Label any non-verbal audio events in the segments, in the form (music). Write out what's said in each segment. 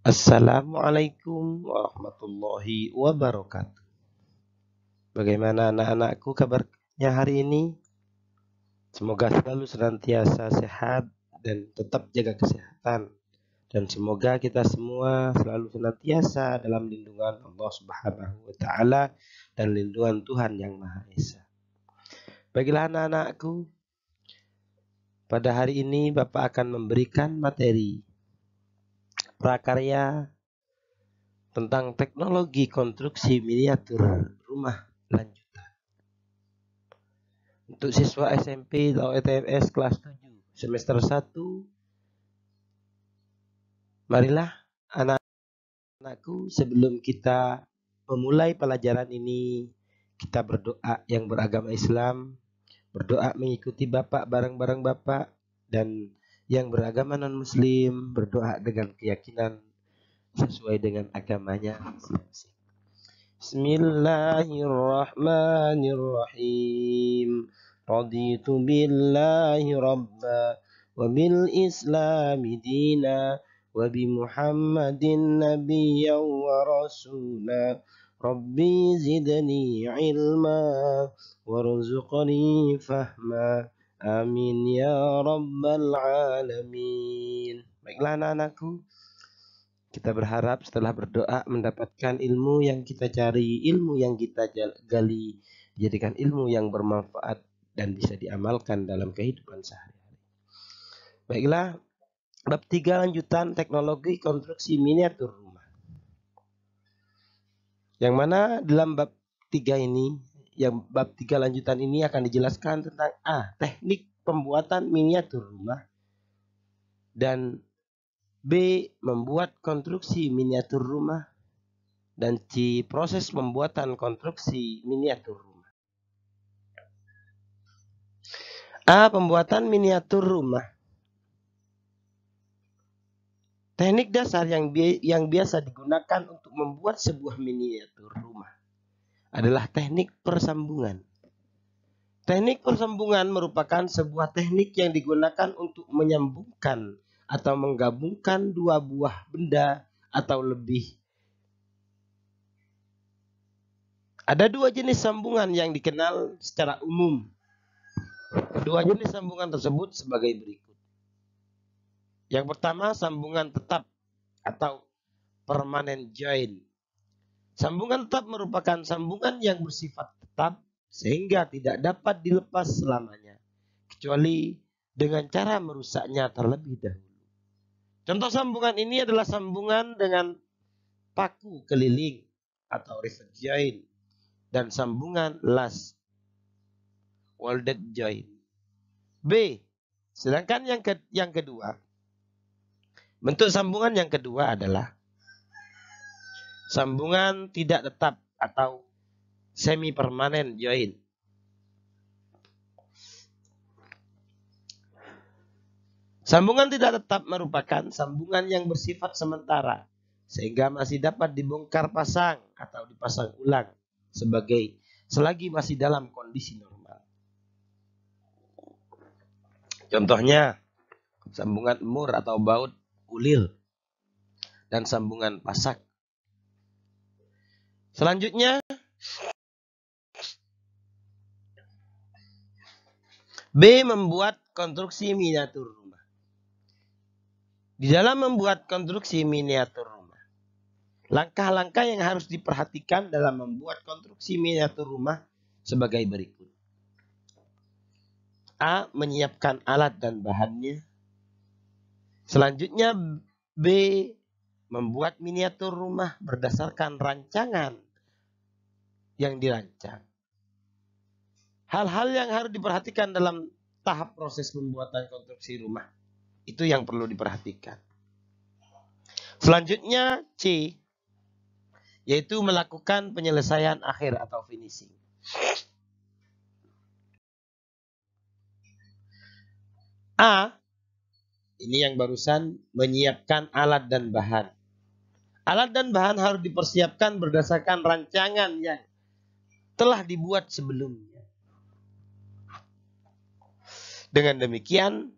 Assalamualaikum warahmatullahi wabarakatuh. Bagaimana anak-anakku kabarnya hari ini? Semoga selalu senantiasa sehat dan tetap jaga kesehatan. Dan semoga kita semua selalu senantiasa dalam lindungan Allah Subhanahu wa taala dan lindungan Tuhan yang Maha Esa. Bagilah anak-anakku, pada hari ini Bapak akan memberikan materi prakarya tentang teknologi konstruksi miniatur rumah lanjutan. Untuk siswa SMP atau ETMS kelas 7 semester 1 marilah anak-anakku sebelum kita memulai pelajaran ini kita berdoa yang beragama Islam, berdoa mengikuti Bapak bareng-bareng Bapak dan yang beragama non-muslim berdoa dengan keyakinan sesuai dengan agamanya masing-masing. Bismillahirrahmanirrahim. Raditu billahi rabba wa bil islami dina wa bi muhammadin nabiyyan wa rasula rabbi zidni ilma warzuqni fahma Amin ya rabbal alamin. Baiklah anak-anakku, kita berharap setelah berdoa mendapatkan ilmu yang kita cari, ilmu yang kita gali, jadikan ilmu yang bermanfaat dan bisa diamalkan dalam kehidupan sehari-hari. Baiklah, bab tiga lanjutan teknologi konstruksi miniatur rumah. Yang mana dalam bab tiga ini yang bab 3 lanjutan ini akan dijelaskan tentang A. Ah, teknik pembuatan miniatur rumah dan B. Membuat konstruksi miniatur rumah dan C. Proses pembuatan konstruksi miniatur rumah A. Pembuatan miniatur rumah Teknik dasar yang, yang biasa digunakan untuk membuat sebuah miniatur rumah adalah teknik persambungan. Teknik persambungan merupakan sebuah teknik yang digunakan untuk menyambungkan atau menggabungkan dua buah benda atau lebih. Ada dua jenis sambungan yang dikenal secara umum. Dua jenis sambungan tersebut sebagai berikut. Yang pertama, sambungan tetap atau permanent joint. Sambungan tetap merupakan sambungan yang bersifat tetap sehingga tidak dapat dilepas selamanya kecuali dengan cara merusaknya terlebih dahulu. Contoh sambungan ini adalah sambungan dengan paku keliling atau rivet join dan sambungan las welded join. B. Sedangkan yang ke, yang kedua bentuk sambungan yang kedua adalah Sambungan tidak tetap atau semi permanen join. Sambungan tidak tetap merupakan sambungan yang bersifat sementara sehingga masih dapat dibongkar pasang atau dipasang ulang sebagai selagi masih dalam kondisi normal. Contohnya sambungan mur atau baut ulir dan sambungan pasak Selanjutnya B membuat konstruksi miniatur rumah. Di dalam membuat konstruksi miniatur rumah, langkah-langkah yang harus diperhatikan dalam membuat konstruksi miniatur rumah sebagai berikut. A. Menyiapkan alat dan bahannya. Selanjutnya B membuat miniatur rumah berdasarkan rancangan yang dirancang. Hal-hal yang harus diperhatikan dalam tahap proses pembuatan konstruksi rumah. Itu yang perlu diperhatikan. Selanjutnya C yaitu melakukan penyelesaian akhir atau finishing. A ini yang barusan menyiapkan alat dan bahan. Alat dan bahan harus dipersiapkan berdasarkan rancangan yang telah dibuat sebelumnya. Dengan demikian,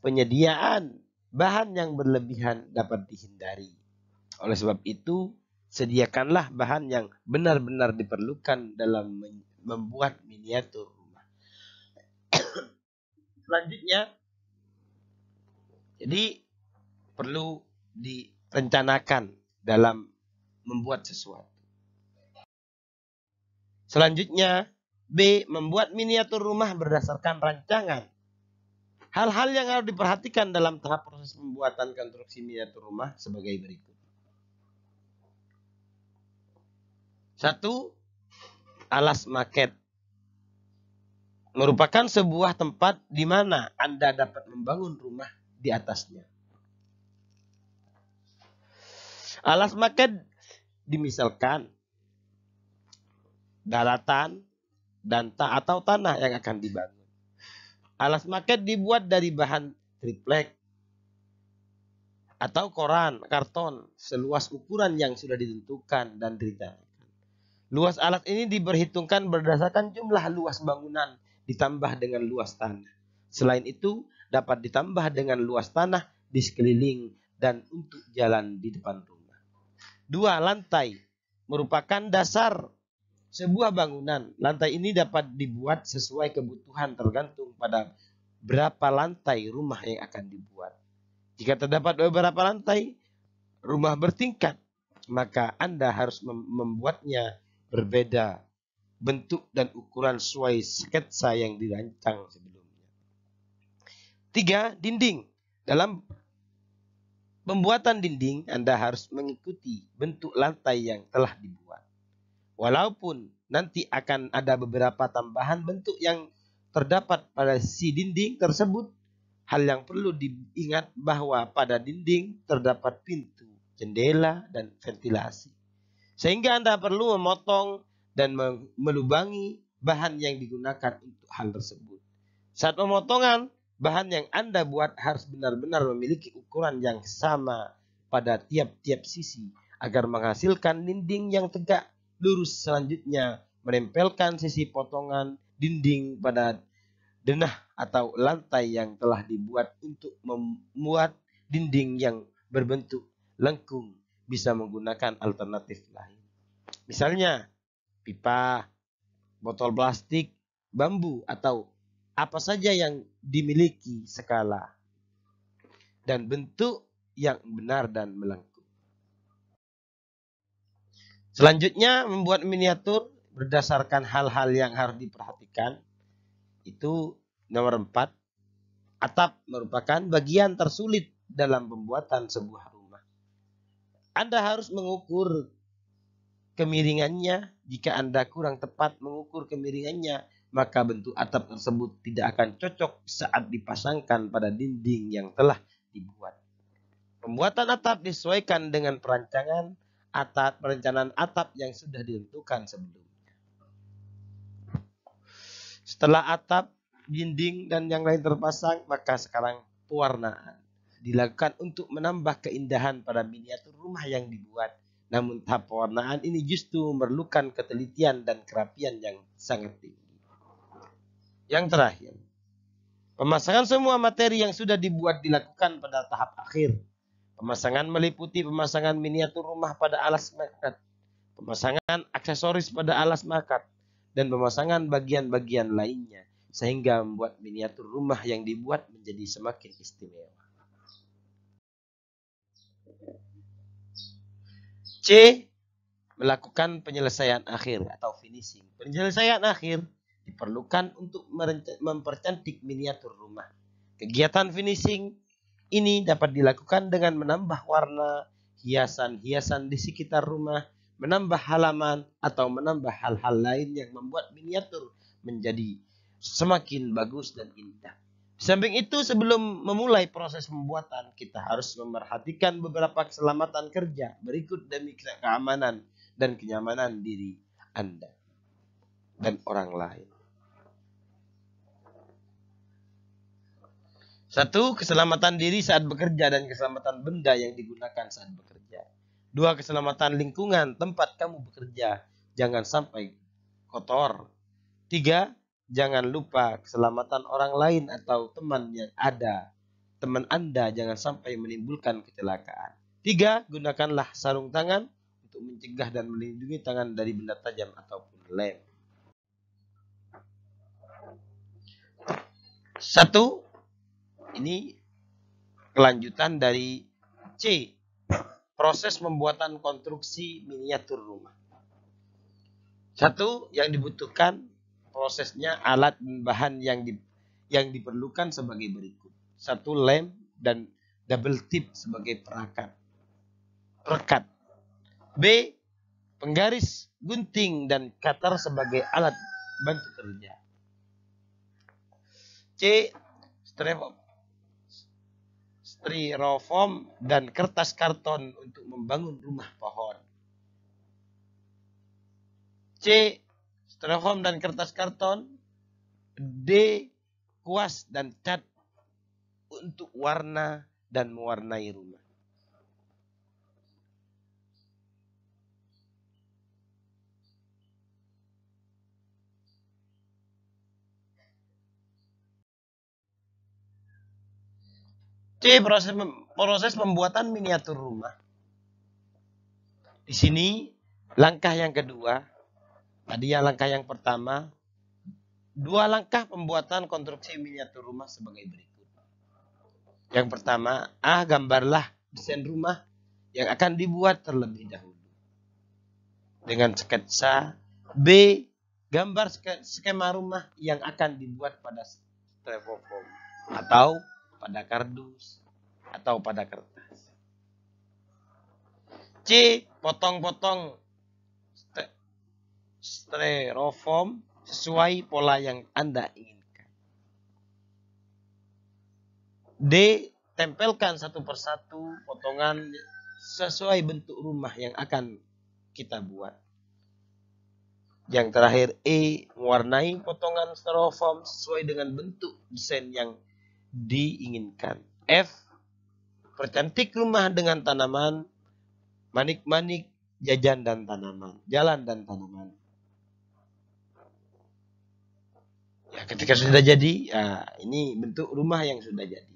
penyediaan bahan yang berlebihan dapat dihindari. Oleh sebab itu, sediakanlah bahan yang benar-benar diperlukan dalam membuat miniatur rumah. (coughs) Selanjutnya, jadi perlu direncanakan dalam membuat sesuatu. Selanjutnya, B. Membuat miniatur rumah berdasarkan rancangan. Hal-hal yang harus diperhatikan dalam tahap proses pembuatan konstruksi miniatur rumah sebagai berikut. Satu, alas maket. Merupakan sebuah tempat di mana Anda dapat membangun rumah di atasnya. Alas maka dimisalkan daratan dan ta atau tanah yang akan dibangun. Alas maka dibuat dari bahan triplek atau koran, karton seluas ukuran yang sudah ditentukan dan direncanakan. Luas alat ini diperhitungkan berdasarkan jumlah luas bangunan ditambah dengan luas tanah. Selain itu, dapat ditambah dengan luas tanah di sekeliling dan untuk jalan di depan rumah dua lantai merupakan dasar sebuah bangunan. Lantai ini dapat dibuat sesuai kebutuhan tergantung pada berapa lantai rumah yang akan dibuat. Jika terdapat beberapa lantai rumah bertingkat, maka Anda harus membuatnya berbeda bentuk dan ukuran sesuai sketsa yang dirancang sebelumnya. Tiga, dinding. Dalam pembuatan dinding Anda harus mengikuti bentuk lantai yang telah dibuat. Walaupun nanti akan ada beberapa tambahan bentuk yang terdapat pada si dinding tersebut, hal yang perlu diingat bahwa pada dinding terdapat pintu, jendela, dan ventilasi. Sehingga Anda perlu memotong dan melubangi bahan yang digunakan untuk hal tersebut. Saat pemotongan, Bahan yang Anda buat harus benar-benar memiliki ukuran yang sama pada tiap-tiap sisi agar menghasilkan dinding yang tegak lurus selanjutnya menempelkan sisi potongan dinding pada denah atau lantai yang telah dibuat untuk membuat dinding yang berbentuk lengkung bisa menggunakan alternatif lain. Misalnya pipa, botol plastik, bambu atau apa saja yang dimiliki skala dan bentuk yang benar dan melengkung. Selanjutnya membuat miniatur berdasarkan hal-hal yang harus diperhatikan itu nomor empat. atap merupakan bagian tersulit dalam pembuatan sebuah rumah. Anda harus mengukur kemiringannya jika Anda kurang tepat mengukur kemiringannya maka bentuk atap tersebut tidak akan cocok saat dipasangkan pada dinding yang telah dibuat. Pembuatan atap disesuaikan dengan perancangan atap perencanaan atap yang sudah ditentukan sebelumnya. Setelah atap, dinding dan yang lain terpasang, maka sekarang pewarnaan dilakukan untuk menambah keindahan pada miniatur rumah yang dibuat. Namun tahap pewarnaan ini justru memerlukan ketelitian dan kerapian yang sangat tinggi yang terakhir. Pemasangan semua materi yang sudah dibuat dilakukan pada tahap akhir. Pemasangan meliputi pemasangan miniatur rumah pada alas makat, pemasangan aksesoris pada alas makat, dan pemasangan bagian-bagian lainnya sehingga membuat miniatur rumah yang dibuat menjadi semakin istimewa. C. Melakukan penyelesaian akhir atau finishing. Penyelesaian akhir diperlukan untuk mempercantik miniatur rumah. Kegiatan finishing ini dapat dilakukan dengan menambah warna, hiasan-hiasan di sekitar rumah, menambah halaman, atau menambah hal-hal lain yang membuat miniatur menjadi semakin bagus dan indah. samping itu, sebelum memulai proses pembuatan, kita harus memperhatikan beberapa keselamatan kerja berikut demi keamanan dan kenyamanan diri Anda dan orang lain. Satu, keselamatan diri saat bekerja dan keselamatan benda yang digunakan saat bekerja. Dua, keselamatan lingkungan tempat kamu bekerja. Jangan sampai kotor. Tiga, jangan lupa keselamatan orang lain atau teman yang ada. Teman Anda jangan sampai menimbulkan kecelakaan. Tiga, gunakanlah sarung tangan untuk mencegah dan melindungi tangan dari benda tajam ataupun lem. Satu, ini kelanjutan dari C. Proses pembuatan konstruksi miniatur rumah. Satu yang dibutuhkan prosesnya alat dan bahan yang di, yang diperlukan sebagai berikut. Satu lem dan double tip sebagai perakat. Rekat. B. Penggaris, gunting, dan cutter sebagai alat bantu kerja. C. Strap styrofoam dan kertas karton untuk membangun rumah pohon. C. Styrofoam dan kertas karton. D. Kuas dan cat untuk warna dan mewarnai rumah. C. Proses, proses pembuatan miniatur rumah. Di sini langkah yang kedua. Tadi yang langkah yang pertama. Dua langkah pembuatan konstruksi miniatur rumah sebagai berikut. Yang pertama, A. Ah, gambarlah desain rumah yang akan dibuat terlebih dahulu. Dengan sketsa B. Gambar skema rumah yang akan dibuat pada styrofoam atau pada kardus, atau pada kertas. C. Potong-potong styrofoam sesuai pola yang Anda inginkan. D. Tempelkan satu persatu potongan sesuai bentuk rumah yang akan kita buat. Yang terakhir E. Mewarnai potongan styrofoam sesuai dengan bentuk desain yang diinginkan. F. Percantik rumah dengan tanaman, manik-manik, jajan dan tanaman, jalan dan tanaman. Ya, ketika sudah jadi, ya, ini bentuk rumah yang sudah jadi.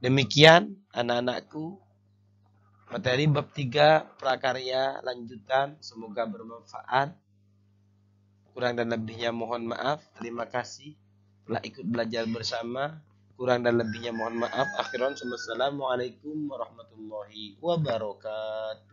Demikian anak-anakku materi bab 3 prakarya lanjutan semoga bermanfaat. Kurang dan lebihnya mohon maaf. Terima kasih telah ikut belajar bersama. Kurang dan lebihnya mohon maaf. Akhiran, Assalamualaikum warahmatullahi wabarakatuh.